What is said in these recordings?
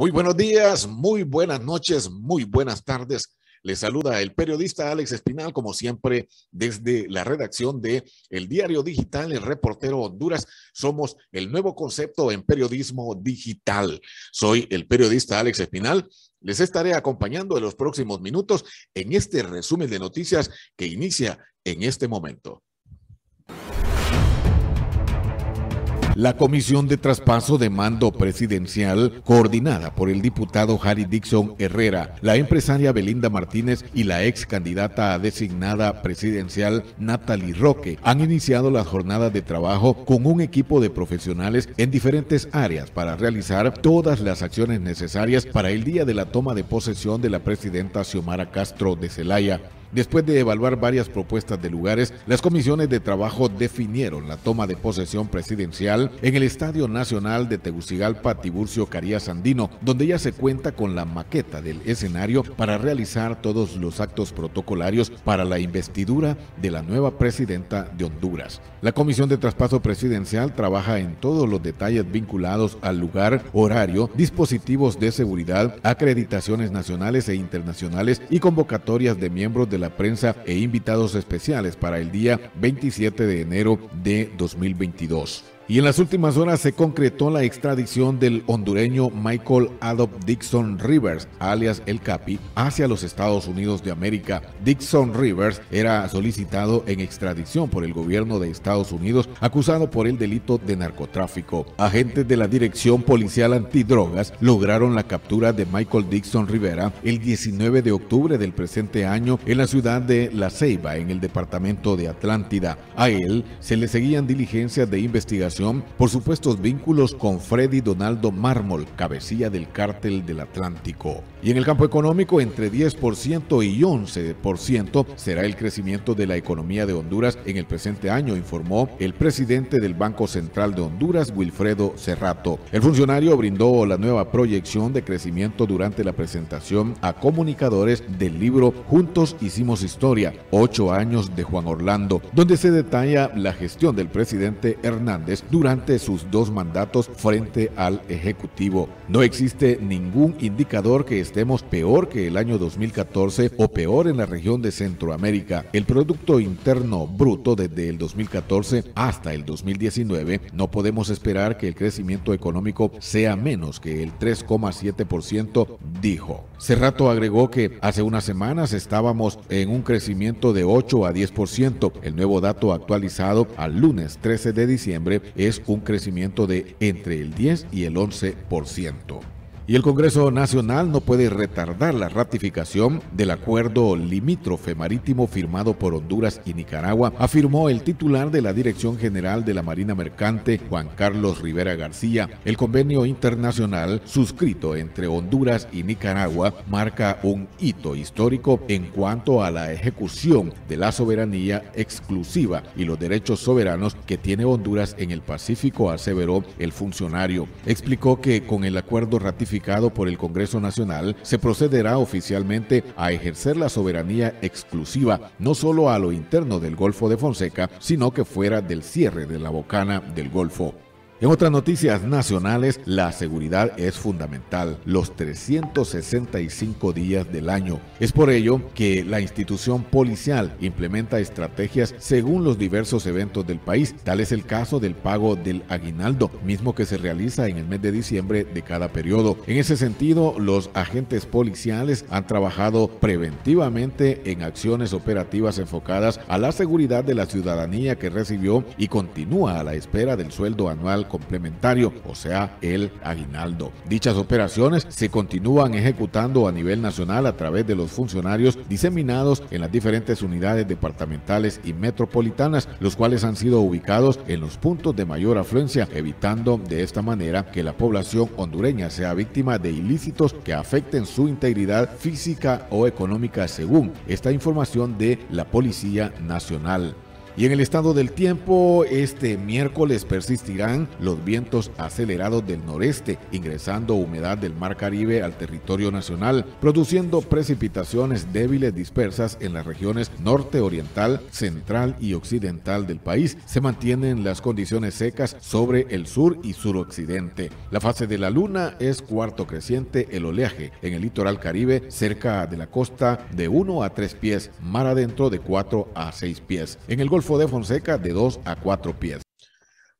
Muy buenos días, muy buenas noches, muy buenas tardes. Les saluda el periodista Alex Espinal, como siempre, desde la redacción de El Diario Digital, el reportero Honduras. Somos el nuevo concepto en periodismo digital. Soy el periodista Alex Espinal. Les estaré acompañando en los próximos minutos en este resumen de noticias que inicia en este momento. la Comisión de Traspaso de Mando Presidencial, coordinada por el diputado Harry Dixon Herrera, la empresaria Belinda Martínez y la ex candidata a designada presidencial Natalie Roque, han iniciado la jornada de trabajo con un equipo de profesionales en diferentes áreas para realizar todas las acciones necesarias para el día de la toma de posesión de la presidenta Xiomara Castro de Celaya. Después de evaluar varias propuestas de lugares, las comisiones de trabajo definieron la toma de posesión presidencial en el Estadio Nacional de Tegucigalpa Tiburcio Carías Andino, donde ya se cuenta con la maqueta del escenario para realizar todos los actos protocolarios para la investidura de la nueva presidenta de Honduras. La Comisión de Traspaso Presidencial trabaja en todos los detalles vinculados al lugar, horario, dispositivos de seguridad, acreditaciones nacionales e internacionales y convocatorias de miembros de la prensa e invitados especiales para el día 27 de enero de 2022. Y en las últimas horas se concretó la extradición del hondureño Michael Adop Dixon Rivers, alias El Capi, hacia los Estados Unidos de América. Dixon Rivers era solicitado en extradición por el gobierno de Estados Unidos, acusado por el delito de narcotráfico. Agentes de la Dirección Policial Antidrogas lograron la captura de Michael Dixon Rivera el 19 de octubre del presente año en la ciudad de La Ceiba, en el departamento de Atlántida. A él se le seguían diligencias de investigación por supuestos vínculos con Freddy Donaldo Mármol, cabecilla del cártel del Atlántico. Y en el campo económico, entre 10% y 11% será el crecimiento de la economía de Honduras en el presente año, informó el presidente del Banco Central de Honduras, Wilfredo Cerrato. El funcionario brindó la nueva proyección de crecimiento durante la presentación a comunicadores del libro Juntos Hicimos Historia, ocho años de Juan Orlando, donde se detalla la gestión del presidente Hernández durante sus dos mandatos frente al Ejecutivo. No existe ningún indicador que estemos peor que el año 2014 o peor en la región de Centroamérica. El Producto Interno Bruto desde el 2014 hasta el 2019 no podemos esperar que el crecimiento económico sea menos que el 3,7%, dijo. Cerrato agregó que hace unas semanas estábamos en un crecimiento de 8 a 10%. El nuevo dato actualizado al lunes 13 de diciembre es un crecimiento de entre el 10 y el 11% y el Congreso Nacional no puede retardar la ratificación del acuerdo limítrofe marítimo firmado por Honduras y Nicaragua, afirmó el titular de la Dirección General de la Marina Mercante, Juan Carlos Rivera García. El convenio internacional suscrito entre Honduras y Nicaragua marca un hito histórico en cuanto a la ejecución de la soberanía exclusiva y los derechos soberanos que tiene Honduras en el Pacífico, aseveró el funcionario. Explicó que con el acuerdo ratificado por el Congreso Nacional, se procederá oficialmente a ejercer la soberanía exclusiva no solo a lo interno del Golfo de Fonseca, sino que fuera del cierre de la bocana del Golfo. En otras noticias nacionales, la seguridad es fundamental los 365 días del año. Es por ello que la institución policial implementa estrategias según los diversos eventos del país. Tal es el caso del pago del aguinaldo, mismo que se realiza en el mes de diciembre de cada periodo. En ese sentido, los agentes policiales han trabajado preventivamente en acciones operativas enfocadas a la seguridad de la ciudadanía que recibió y continúa a la espera del sueldo anual complementario, o sea, el aguinaldo. Dichas operaciones se continúan ejecutando a nivel nacional a través de los funcionarios diseminados en las diferentes unidades departamentales y metropolitanas, los cuales han sido ubicados en los puntos de mayor afluencia, evitando de esta manera que la población hondureña sea víctima de ilícitos que afecten su integridad física o económica, según esta información de la Policía Nacional. Y en el estado del tiempo, este miércoles persistirán los vientos acelerados del noreste, ingresando humedad del Mar Caribe al territorio nacional, produciendo precipitaciones débiles dispersas en las regiones norte, oriental, central y occidental del país. Se mantienen las condiciones secas sobre el sur y suroccidente. La fase de la luna es cuarto creciente, el oleaje en el litoral caribe cerca de la costa de 1 a 3 pies, mar adentro de 4 a 6 pies. En el Golfo de Fonseca de 2 a 4 pies.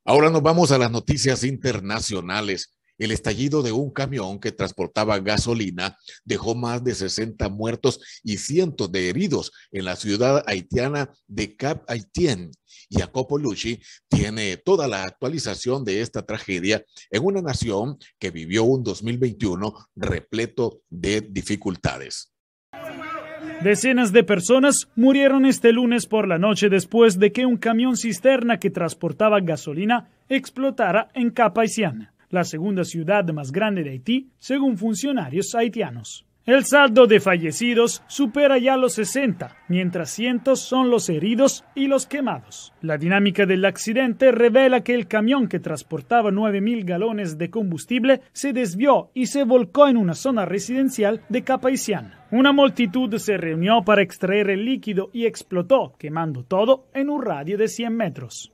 Ahora nos vamos a las noticias internacionales. El estallido de un camión que transportaba gasolina dejó más de 60 muertos y cientos de heridos en la ciudad haitiana de Cap Haitien. Jacopo Lucci tiene toda la actualización de esta tragedia en una nación que vivió un 2021 repleto de dificultades. Decenas de personas murieron este lunes por la noche después de que un camión cisterna que transportaba gasolina explotara en Capaisiana, la segunda ciudad más grande de Haití, según funcionarios haitianos. El saldo de fallecidos supera ya los 60, mientras cientos son los heridos y los quemados. La dinámica del accidente revela que el camión que transportaba 9.000 galones de combustible se desvió y se volcó en una zona residencial de Capaisiana. Una multitud se reunió para extraer el líquido y explotó, quemando todo en un radio de 100 metros.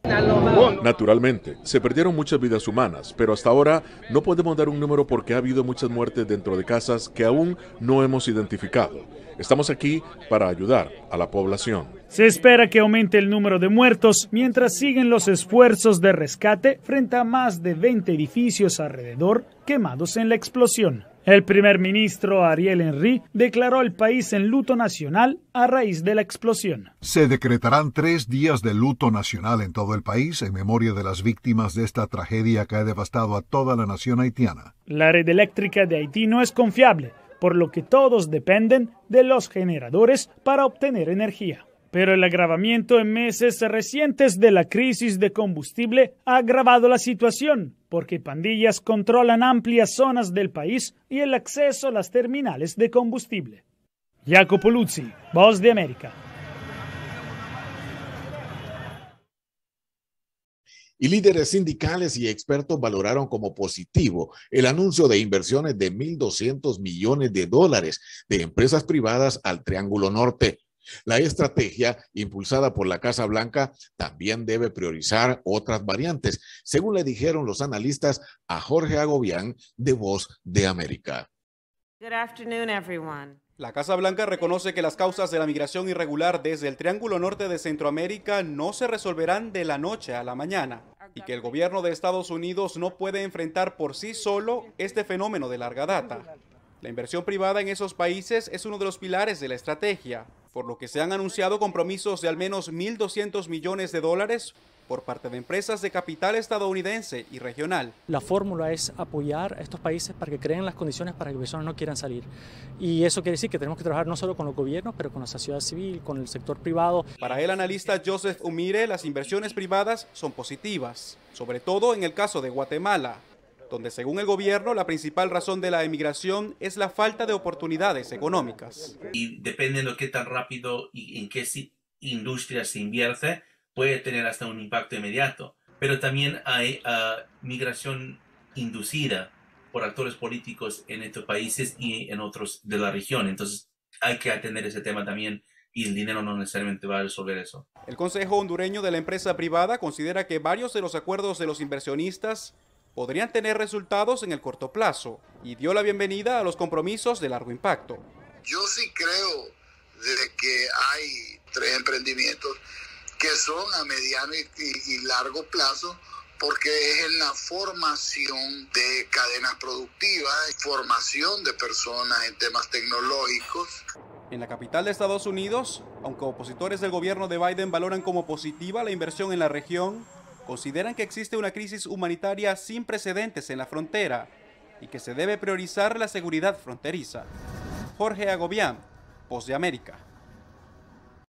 Naturalmente, se perdieron muchas vidas humanas, pero hasta ahora no podemos dar un número porque ha habido muchas muertes dentro de casas que aún no hemos identificado. Estamos aquí para ayudar a la población. Se espera que aumente el número de muertos mientras siguen los esfuerzos de rescate frente a más de 20 edificios alrededor quemados en la explosión. El primer ministro Ariel Henry declaró el país en luto nacional a raíz de la explosión. Se decretarán tres días de luto nacional en todo el país en memoria de las víctimas de esta tragedia que ha devastado a toda la nación haitiana. La red eléctrica de Haití no es confiable, por lo que todos dependen de los generadores para obtener energía pero el agravamiento en meses recientes de la crisis de combustible ha agravado la situación, porque pandillas controlan amplias zonas del país y el acceso a las terminales de combustible. Jacopo Luzzi, Voz de América. y líderes sindicales y expertos valoraron como positivo el anuncio de inversiones de 1.200 millones de dólares de empresas privadas al Triángulo Norte la estrategia impulsada por la Casa Blanca también debe priorizar otras variantes, según le dijeron los analistas a Jorge Agobián de Voz de América. La Casa Blanca reconoce que las causas de la migración irregular desde el Triángulo Norte de Centroamérica no se resolverán de la noche a la mañana y que el gobierno de Estados Unidos no puede enfrentar por sí solo este fenómeno de larga data. La inversión privada en esos países es uno de los pilares de la estrategia, por lo que se han anunciado compromisos de al menos 1.200 millones de dólares por parte de empresas de capital estadounidense y regional. La fórmula es apoyar a estos países para que creen las condiciones para que personas no quieran salir. Y eso quiere decir que tenemos que trabajar no solo con los gobiernos, pero con la sociedad civil, con el sector privado. Para el analista Joseph Umire, las inversiones privadas son positivas, sobre todo en el caso de Guatemala, donde según el gobierno la principal razón de la emigración es la falta de oportunidades económicas. Y depende de lo tan rápido y en qué industria se invierte, puede tener hasta un impacto inmediato. Pero también hay ah, migración inducida por actores políticos en estos países y en otros de la región. Entonces hay que atender ese tema también y el dinero no necesariamente va a resolver eso. El Consejo Hondureño de la Empresa Privada considera que varios de los acuerdos de los inversionistas podrían tener resultados en el corto plazo y dio la bienvenida a los compromisos de largo impacto. Yo sí creo de que hay tres emprendimientos que son a mediano y, y largo plazo porque es en la formación de cadenas productivas, formación de personas en temas tecnológicos. En la capital de Estados Unidos, aunque opositores del gobierno de Biden valoran como positiva la inversión en la región, consideran que existe una crisis humanitaria sin precedentes en la frontera y que se debe priorizar la seguridad fronteriza. Jorge Agobián, Voz de América.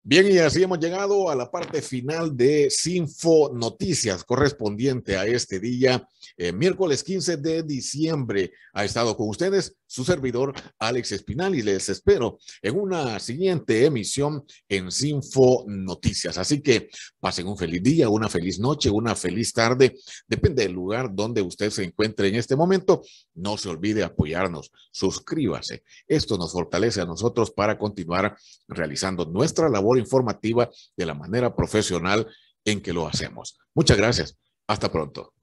Bien, y así hemos llegado a la parte final de Sinfo Noticias correspondiente a este día, eh, miércoles 15 de diciembre. Ha estado con ustedes su servidor Alex Espinal y les espero en una siguiente emisión en Sinfo Noticias. Así que pasen un feliz día, una feliz noche, una feliz tarde, depende del lugar donde usted se encuentre en este momento. No se olvide apoyarnos, suscríbase. Esto nos fortalece a nosotros para continuar realizando nuestra labor informativa de la manera profesional en que lo hacemos. Muchas gracias. Hasta pronto.